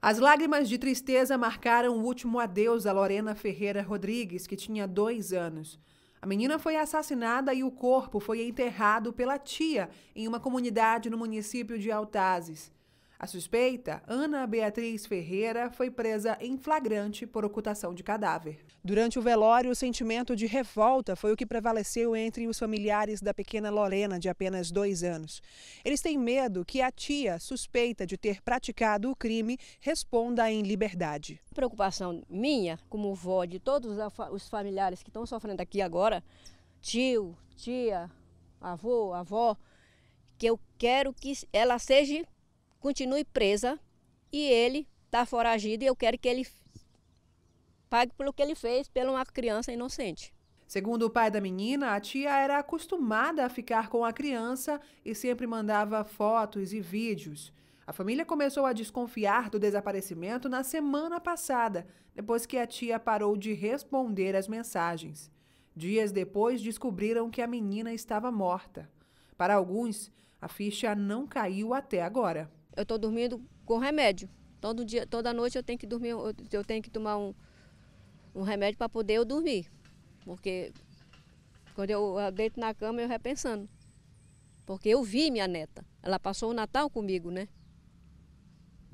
As lágrimas de tristeza marcaram o último adeus a Lorena Ferreira Rodrigues, que tinha dois anos. A menina foi assassinada e o corpo foi enterrado pela tia em uma comunidade no município de Altazes. A suspeita, Ana Beatriz Ferreira, foi presa em flagrante por ocultação de cadáver. Durante o velório, o sentimento de revolta foi o que prevaleceu entre os familiares da pequena Lorena, de apenas dois anos. Eles têm medo que a tia, suspeita de ter praticado o crime, responda em liberdade. A preocupação minha, como vó, de todos os familiares que estão sofrendo aqui agora, tio, tia, avô, avó, que eu quero que ela seja continue presa e ele está foragido e eu quero que ele pague pelo que ele fez, pela uma criança inocente. Segundo o pai da menina, a tia era acostumada a ficar com a criança e sempre mandava fotos e vídeos. A família começou a desconfiar do desaparecimento na semana passada, depois que a tia parou de responder as mensagens. Dias depois, descobriram que a menina estava morta. Para alguns, a ficha não caiu até agora eu estou dormindo com remédio. Todo dia, toda noite eu tenho que dormir, eu tenho que tomar um, um remédio para poder eu dormir. Porque quando eu, eu deito na cama, eu repensando. Porque eu vi minha neta. Ela passou o Natal comigo, né?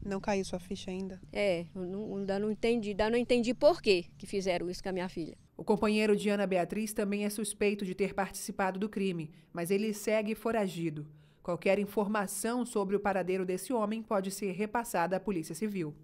Não caiu sua ficha ainda? É, não, ainda não entendi, ainda não entendi por quê que fizeram isso com a minha filha. O companheiro de Ana Beatriz também é suspeito de ter participado do crime, mas ele segue foragido. Qualquer informação sobre o paradeiro desse homem pode ser repassada à Polícia Civil.